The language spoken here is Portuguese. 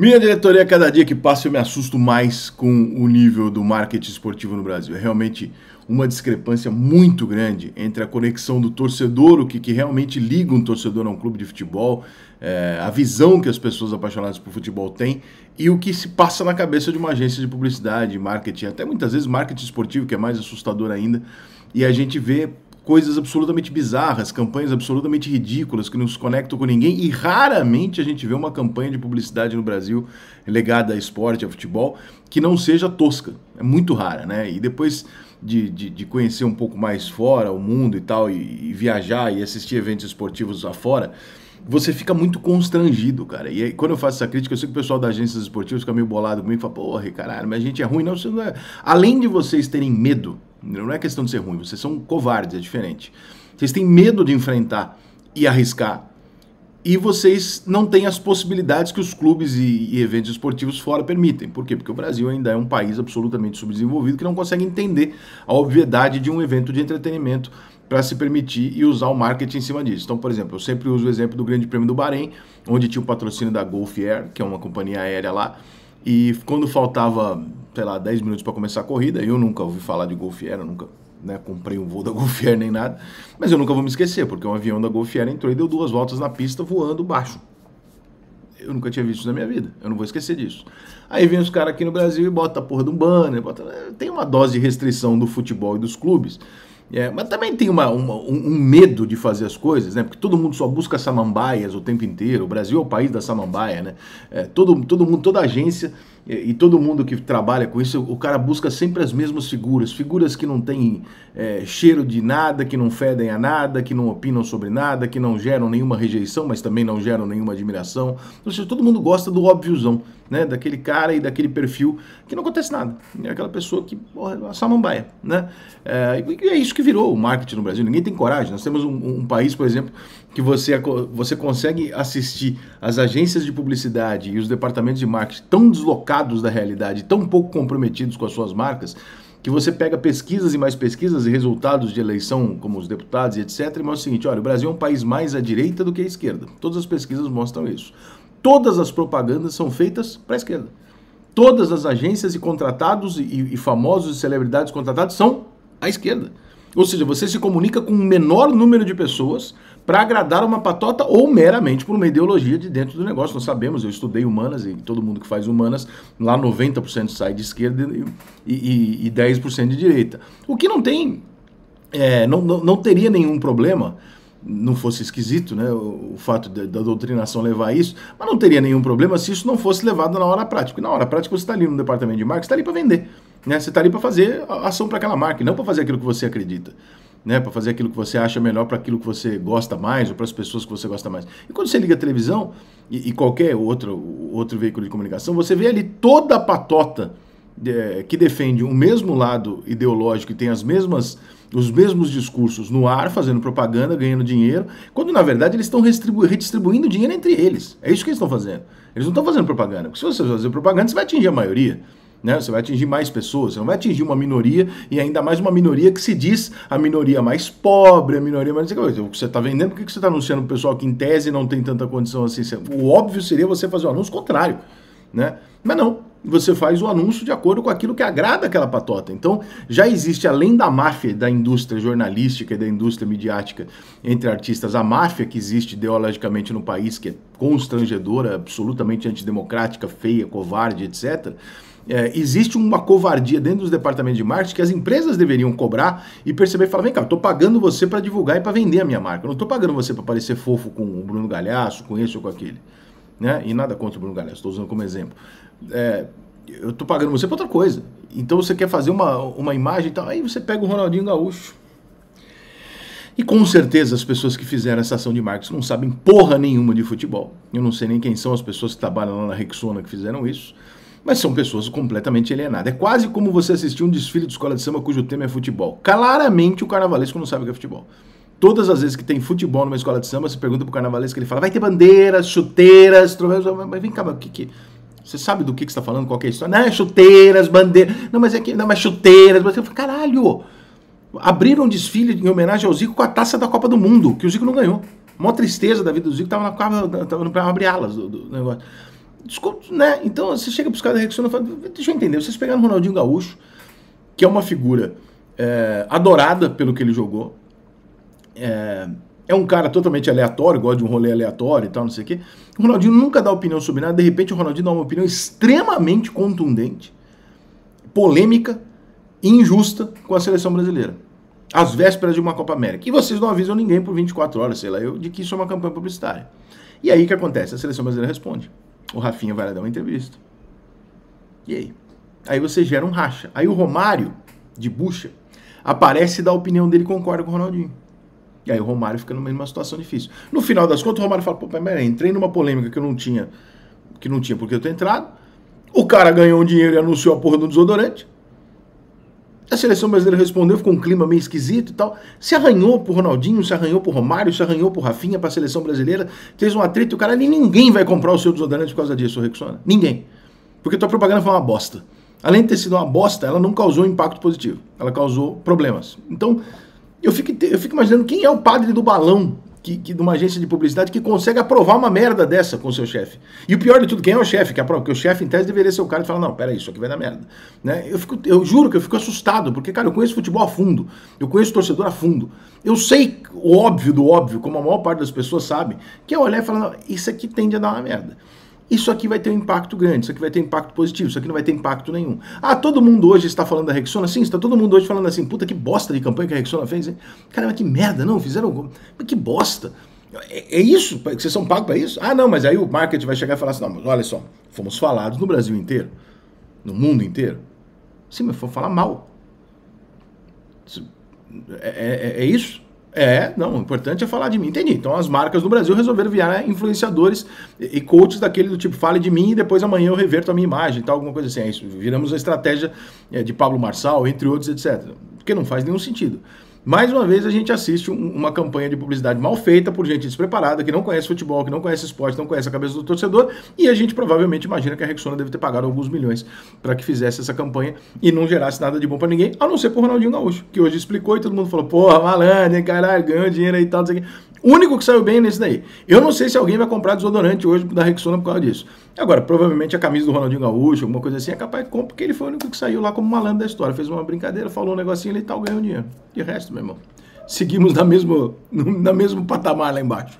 Minha diretoria, é cada dia que passa, eu me assusto mais com o nível do marketing esportivo no Brasil. É realmente uma discrepância muito grande entre a conexão do torcedor, o que, que realmente liga um torcedor a um clube de futebol, é, a visão que as pessoas apaixonadas por futebol têm e o que se passa na cabeça de uma agência de publicidade, marketing, até muitas vezes marketing esportivo, que é mais assustador ainda. E a gente vê coisas absolutamente bizarras, campanhas absolutamente ridículas que não se conectam com ninguém e raramente a gente vê uma campanha de publicidade no Brasil ligada a esporte, a futebol, que não seja tosca. É muito rara, né? E depois de, de, de conhecer um pouco mais fora o mundo e tal, e, e viajar e assistir eventos esportivos afora, você fica muito constrangido, cara. E aí, quando eu faço essa crítica, eu sei que o pessoal das agências esportivas fica meio bolado comigo e fala, porra, caralho, mas a gente é ruim. Não, não é... Além de vocês terem medo não é questão de ser ruim, vocês são covardes, é diferente. Vocês têm medo de enfrentar e arriscar. E vocês não têm as possibilidades que os clubes e, e eventos esportivos fora permitem. Por quê? Porque o Brasil ainda é um país absolutamente subdesenvolvido que não consegue entender a obviedade de um evento de entretenimento para se permitir e usar o marketing em cima disso. Então, por exemplo, eu sempre uso o exemplo do Grande Prêmio do Bahrein, onde tinha o patrocínio da Gulf Air, que é uma companhia aérea lá, e quando faltava sei lá, 10 minutos para começar a corrida. Eu nunca ouvi falar de eu nunca né, comprei um voo da Golfier nem nada, mas eu nunca vou me esquecer, porque um avião da Golfier entrou e deu duas voltas na pista voando baixo. Eu nunca tinha visto isso na minha vida, eu não vou esquecer disso. Aí vem os caras aqui no Brasil e bota a porra de um banner, bota... tem uma dose de restrição do futebol e dos clubes, é, mas também tem uma, uma, um medo de fazer as coisas, né? Porque todo mundo só busca samambaias o tempo inteiro. O Brasil é o país da samambaia, né? É, todo, todo mundo, toda agência e, todo mundo que trabalha com isso, o cara busca sempre as mesmas figuras, figuras que não têm é, cheiro de nada, que não fedem a nada, que não opinam sobre nada, que não geram nenhuma rejeição, mas também não geram nenhuma admiração. Ou seja, todo mundo gosta do óbviozão, né? Daquele cara e daquele perfil que não acontece nada. É aquela pessoa que, porra, é a samambaia, né? É, e é isso que virou o marketing no Brasil. Ninguém tem coragem. Nós temos um, um país, por exemplo, que você, você consegue assistir as agências de publicidade e os departamentos de marketing tão deslocados desconectados da realidade, tão pouco comprometidos com as suas marcas, que você pega pesquisas e mais pesquisas e resultados de eleição, como os deputados e etc., e mostra o seguinte: olha, o Brasil é um país mais à direita do que à esquerda. Todas as pesquisas mostram isso. Todas as propagandas são feitas para a esquerda. Todas as agências e contratados e, e famosos e celebridades contratados são à esquerda. Ou seja, você se comunica com o um menor número de pessoas para agradar uma patota ou meramente por uma ideologia de dentro do negócio. Nós sabemos, eu estudei humanas e todo mundo que faz humanas, lá 90% sai de esquerda e, e, e 10% de direita. O que não tem, é, não, não, não teria nenhum problema não fosse esquisito, né, o, fato da, da doutrinação levar a isso, mas não teria nenhum problema se isso não fosse levado na hora prática. Na hora prática você está ali no departamento de marketing, está ali para vender, né? Você está ali para fazer ação para aquela marca, não para fazer aquilo que você acredita né, para fazer aquilo que você acha melhor, para aquilo que você gosta mais ou para as pessoas que você gosta mais. E quando você liga a televisão e, e qualquer outro, outro veículo de comunicação, você vê ali toda a patota é, que defende o mesmo lado ideológico e tem as mesmas os mesmos discursos no ar, fazendo propaganda, ganhando dinheiro, quando na verdade eles estão redistribuindo dinheiro entre eles. É isso que eles estão fazendo. Eles não estão fazendo propaganda. Porque se você fazer propaganda, você vai atingir a maioria. Né? Você vai atingir mais pessoas, você não vai atingir uma minoria e ainda mais uma minoria que se diz a minoria mais pobre, a minoria mais. O que você está vendendo, por que você está anunciando para o pessoal que em tese não tem tanta condição assim? O óbvio seria você fazer um anúncio contrário. Né? Mas não, você faz o anúncio de acordo com aquilo que agrada aquela patota. Então, já existe, além da máfia da indústria jornalística e da indústria midiática entre artistas, a máfia que existe ideologicamente no país, que é constrangedora, absolutamente antidemocrática, feia, covarde, etc. É, existe uma covardia dentro dos departamentos de marketing que as empresas deveriam cobrar e perceber e falar: vem cá, eu tô pagando você para divulgar e para vender a minha marca, eu não tô pagando você para parecer fofo com o Bruno Galhaço, com esse ou com aquele né? E nada contra o Bruno Galés, estou usando como exemplo. É, eu estou pagando você para outra coisa. Então você quer fazer uma, uma imagem e tal, aí você pega o Ronaldinho Gaúcho. E com certeza as pessoas que fizeram essa ação de marketing não sabem porra nenhuma de futebol. Eu não sei nem quem são as pessoas que trabalham lá na Rexona que fizeram isso, mas são pessoas completamente alienadas. É quase como você assistir um desfile de escola de samba cujo tema é futebol. Claramente o carnavalesco não sabe o que é futebol. Todas as vezes que tem futebol numa escola de samba, você pergunta pro carnavalesco, ele fala, vai ter bandeiras, chuteiras, trovões, mas vem cá, mas o que que... Você sabe do que, que você tá falando, qual é a história? Não, é chuteiras, bandeiras, não, mas é que, não, mas chuteiras, mas eu falo, caralho, abriram um desfile em homenagem ao Zico com a taça da Copa do Mundo, que o Zico não ganhou. Mó tristeza da vida do Zico, tava na tava, tava no abrir alas do, do negócio. Desculpa, né? Então você chega pros caras reaccionando e fala, deixa eu entender, vocês pegaram o Ronaldinho Gaúcho, que é uma figura é, adorada pelo que ele jogou, é, é um cara totalmente aleatório, gosta de um rolê aleatório e tal, não sei o quê. O Ronaldinho nunca dá opinião sobre nada, de repente o Ronaldinho dá uma opinião extremamente contundente, polêmica e injusta com a seleção brasileira. Às vésperas de uma Copa América. E vocês não avisam ninguém por 24 horas, sei lá, eu, de que isso é uma campanha publicitária. E aí o que acontece? A seleção brasileira responde. O Rafinha vai lá dar uma entrevista. E aí? Aí você gera um racha. Aí o Romário, de bucha, aparece e dá a opinião dele concorda com o Ronaldinho. E aí o Romário fica numa situação difícil. No final das contas, o Romário fala, pô, peraí, é, entrei numa polêmica que eu não tinha, que não tinha porque eu tô entrado. O cara ganhou um dinheiro e anunciou a porra do desodorante. A seleção brasileira respondeu, ficou um clima meio esquisito e tal. Se arranhou pro Ronaldinho, se arranhou pro Romário, se arranhou pro Rafinha, pra seleção brasileira. Fez um atrito e o cara ali, ninguém vai comprar o seu desodorante por causa disso, Rexona. Ninguém. Porque tua propaganda foi uma bosta. Além de ter sido uma bosta, ela não causou impacto positivo. Ela causou problemas. Então, eu fico, eu fico imaginando quem é o padre do balão que, que, de uma agência de publicidade que consegue aprovar uma merda dessa com o seu chefe. E o pior de tudo, quem é o chefe que aprova? Porque o chefe, em tese, deveria ser o cara que fala, não, peraí, isso aqui vai dar merda. Né? Eu, fico, eu juro que eu fico assustado, porque, cara, eu conheço futebol a fundo, eu conheço torcedor a fundo. Eu sei o óbvio do óbvio, como a maior parte das pessoas sabe, que é olhar e falar, não, isso aqui tende a dar uma merda isso aqui vai ter um impacto grande, isso aqui vai ter um impacto positivo, isso aqui não vai ter impacto nenhum. Ah, todo mundo hoje está falando da Rexona? Sim, está todo mundo hoje falando assim, puta que bosta de campanha que a Rexona fez, hein? Caramba, que merda, não, fizeram. Que bosta. É, é isso? Vocês são pagos para isso? Ah, não, mas aí o marketing vai chegar e falar assim: não, mas olha só, fomos falados no Brasil inteiro, no mundo inteiro. Sim, mas foi falar mal. É, é, é, é isso? É, não, o importante é falar de mim. Entendi. Então as marcas no Brasil resolveram virar influenciadores e coaches daquele do tipo, fale de mim e depois amanhã eu reverto a minha imagem, tal, alguma coisa assim. É isso. Viramos a estratégia é, de Pablo Marçal, entre outros, etc. Porque não faz nenhum sentido. Mais uma vez a gente assiste uma campanha de publicidade mal feita por gente despreparada, que não conhece futebol, que não conhece esporte, não conhece a cabeça do torcedor, e a gente provavelmente imagina que a Rexona deve ter pagado alguns milhões para que fizesse essa campanha e não gerasse nada de bom para ninguém, a não ser pro Ronaldinho Gaúcho, que hoje explicou e todo mundo falou, porra, malandro, hein, caralho, ganhou dinheiro aí e tal, não sei o o único que saiu bem é nesse daí. Eu não sei se alguém vai comprar desodorante hoje da Rexona por causa disso. Agora, provavelmente a camisa do Ronaldinho Gaúcho, alguma coisa assim, é capaz de comprar, porque ele foi o único que saiu lá como malandro da história. Fez uma brincadeira, falou um negocinho ali e tal, ganhou dinheiro. De resto, meu irmão, seguimos na mesmo, na mesmo patamar lá embaixo.